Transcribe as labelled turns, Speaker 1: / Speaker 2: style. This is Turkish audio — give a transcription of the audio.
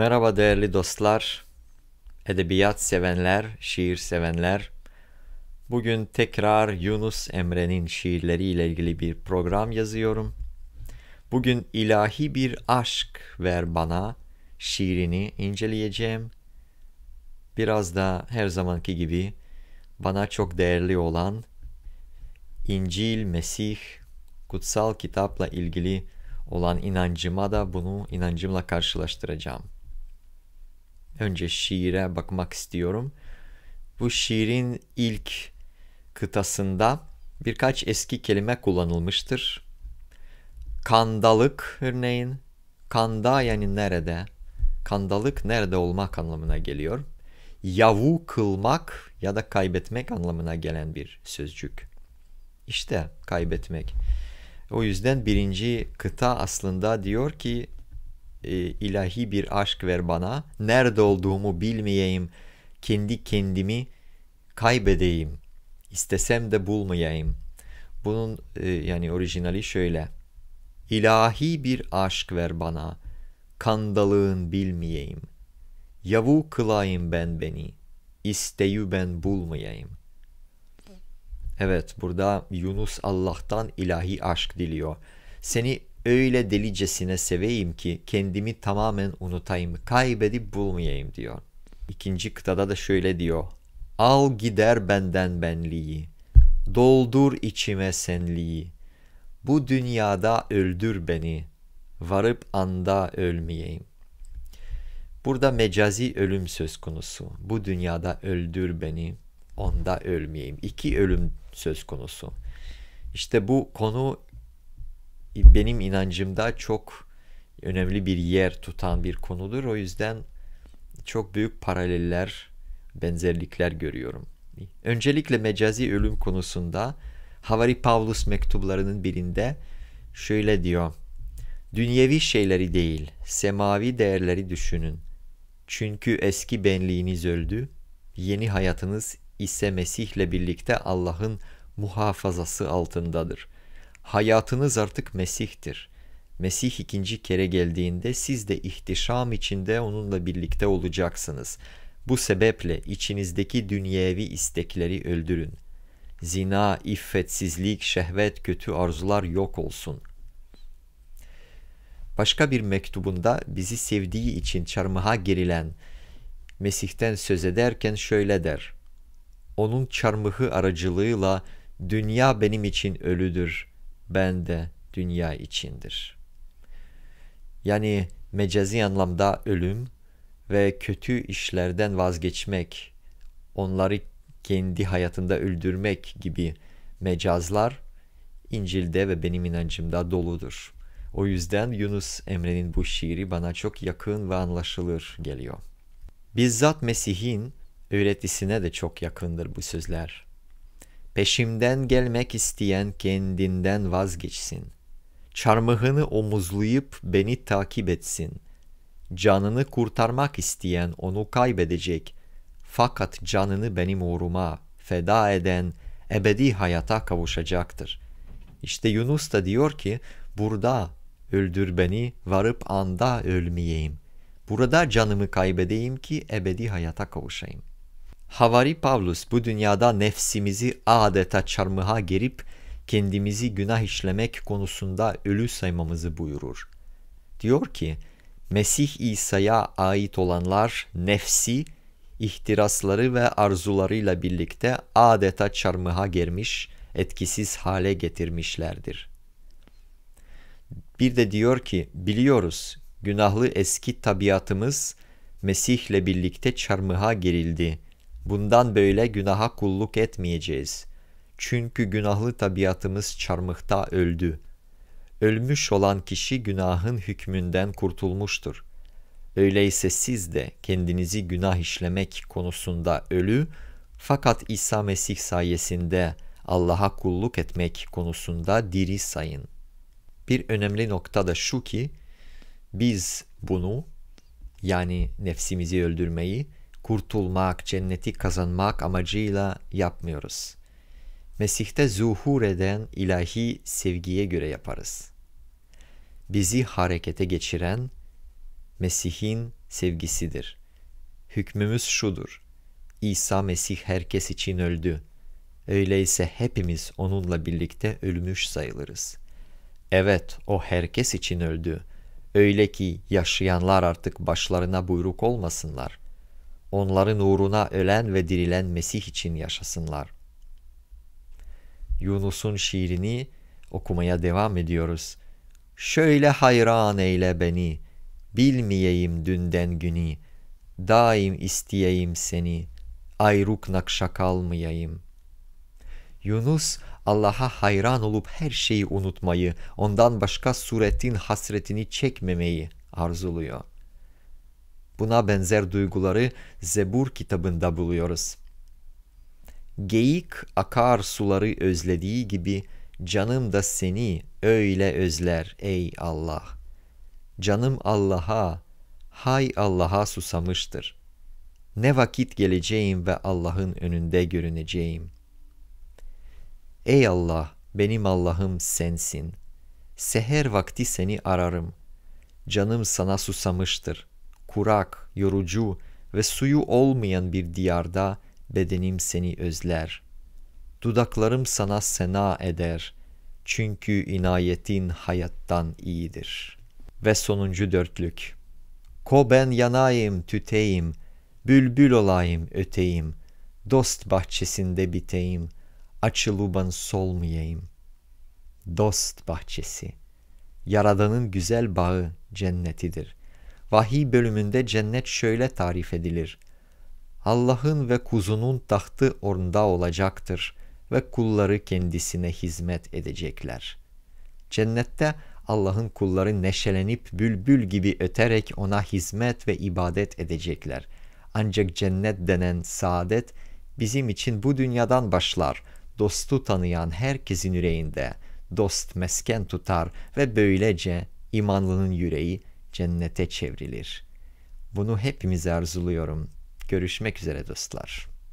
Speaker 1: Merhaba değerli dostlar, edebiyat sevenler, şiir sevenler. Bugün tekrar Yunus Emre'nin şiirleriyle ilgili bir program yazıyorum. Bugün ilahi bir aşk ver bana şiirini inceleyeceğim. Biraz da her zamanki gibi bana çok değerli olan İncil, Mesih, kutsal kitapla ilgili olan inancıma da bunu inancımla karşılaştıracağım önce şiire bakmak istiyorum. Bu şiirin ilk kıtasında birkaç eski kelime kullanılmıştır. Kandalık örneğin. Kanda yani nerede? Kandalık nerede olmak anlamına geliyor. Yavu kılmak ya da kaybetmek anlamına gelen bir sözcük. İşte kaybetmek. O yüzden birinci kıta aslında diyor ki e, ilahi bir aşk ver bana. Nerede olduğumu bilmeyeyim, kendi kendimi kaybedeyim. İstesem de bulmayayım. Bunun e, yani orijinali şöyle. İlahi bir aşk ver bana, kandalığın bilmeyeyim. Yavu kılayım ben beni, isteyi ben bulmayayım. Evet burada Yunus Allah'tan ilahi aşk diliyor. Seni öyle delicesine seveyim ki kendimi tamamen unutayım, kaybedip bulmayayım diyor. İkinci kıtada da şöyle diyor. Al gider benden benliği, doldur içime senliği. Bu dünyada öldür beni, varıp anda ölmeyeyim. Burada mecazi ölüm söz konusu. Bu dünyada öldür beni, onda ölmeyeyim. İki ölüm söz konusu. İşte bu konu benim inancımda çok önemli bir yer tutan bir konudur. O yüzden çok büyük paraleller, benzerlikler görüyorum. Öncelikle mecazi ölüm konusunda Havari Pavlus mektuplarının birinde şöyle diyor. Dünyevi şeyleri değil, semavi değerleri düşünün. Çünkü eski benliğiniz öldü, yeni hayatınız ise Mesih'le birlikte Allah'ın muhafazası altındadır.'' Hayatınız artık Mesih'tir. Mesih ikinci kere geldiğinde siz de ihtişam içinde onunla birlikte olacaksınız. Bu sebeple içinizdeki dünyevi istekleri öldürün. Zina, iffetsizlik, şehvet, kötü arzular yok olsun. Başka bir mektubunda bizi sevdiği için çarmıha gerilen Mesih'ten söz ederken şöyle der. Onun çarmıhı aracılığıyla dünya benim için ölüdür ben de dünya içindir. Yani mecazi anlamda ölüm ve kötü işlerden vazgeçmek, onları kendi hayatında öldürmek gibi mecazlar İncil'de ve benim inancımda doludur. O yüzden Yunus Emre'nin bu şiiri bana çok yakın ve anlaşılır geliyor. Bizzat Mesih'in öğretisine de çok yakındır bu sözler. Peşimden gelmek isteyen kendinden vazgeçsin. Çarmıhını omuzlayıp beni takip etsin. Canını kurtarmak isteyen onu kaybedecek. Fakat canını benim uğruma feda eden ebedi hayata kavuşacaktır. İşte Yunus da diyor ki burada öldür beni varıp anda ölmeyeyim. Burada canımı kaybedeyim ki ebedi hayata kavuşayım. Havari Pavlus bu dünyada nefsimizi adeta çarmıha gerip kendimizi günah işlemek konusunda ölü saymamızı buyurur. Diyor ki, Mesih İsa'ya ait olanlar nefsi, ihtirasları ve arzularıyla birlikte adeta çarmıha germiş, etkisiz hale getirmişlerdir. Bir de diyor ki, biliyoruz günahlı eski tabiatımız Mesih'le birlikte çarmıha gerildi.'' Bundan böyle günaha kulluk etmeyeceğiz. Çünkü günahlı tabiatımız çarmıhta öldü. Ölmüş olan kişi günahın hükmünden kurtulmuştur. Öyleyse siz de kendinizi günah işlemek konusunda ölü, fakat İsa Mesih sayesinde Allah'a kulluk etmek konusunda diri sayın. Bir önemli nokta da şu ki, biz bunu yani nefsimizi öldürmeyi kurtulmak, cenneti kazanmak amacıyla yapmıyoruz. Mesih'te zuhur eden ilahi sevgiye göre yaparız. Bizi harekete geçiren Mesih'in sevgisidir. Hükmümüz şudur. İsa Mesih herkes için öldü. Öyleyse hepimiz onunla birlikte ölmüş sayılırız. Evet, o herkes için öldü. Öyle ki yaşayanlar artık başlarına buyruk olmasınlar.'' onların uğruna ölen ve dirilen Mesih için yaşasınlar. Yunus'un şiirini okumaya devam ediyoruz. Şöyle hayran eyle beni, bilmeyeyim dünden günü, daim isteyeyim seni, ayruk nakşa kalmayayım. Yunus Allah'a hayran olup her şeyi unutmayı, ondan başka suretin hasretini çekmemeyi arzuluyor. Buna benzer duyguları Zebur kitabında buluyoruz. Geyik akar suları özlediği gibi canım da seni öyle özler ey Allah. Canım Allah'a, hay Allah'a susamıştır. Ne vakit geleceğim ve Allah'ın önünde görüneceğim. Ey Allah, benim Allah'ım sensin. Seher vakti seni ararım. Canım sana susamıştır.'' kurak, yorucu ve suyu olmayan bir diyarda bedenim seni özler. Dudaklarım sana sena eder. Çünkü inayetin hayattan iyidir. Ve sonuncu dörtlük. Ko ben yanayım, tüteyim, bülbül olayım, öteyim, dost bahçesinde biteyim, açılıban solmayayım. Dost bahçesi, yaradanın güzel bağı cennetidir.'' Vahiy bölümünde cennet şöyle tarif edilir. Allah'ın ve kuzunun tahtı orada olacaktır ve kulları kendisine hizmet edecekler. Cennette Allah'ın kulları neşelenip bülbül gibi öterek ona hizmet ve ibadet edecekler. Ancak cennet denen saadet bizim için bu dünyadan başlar. Dostu tanıyan herkesin yüreğinde dost mesken tutar ve böylece imanlının yüreği cennete çevrilir. Bunu hepimiz arzuluyorum. Görüşmek üzere dostlar.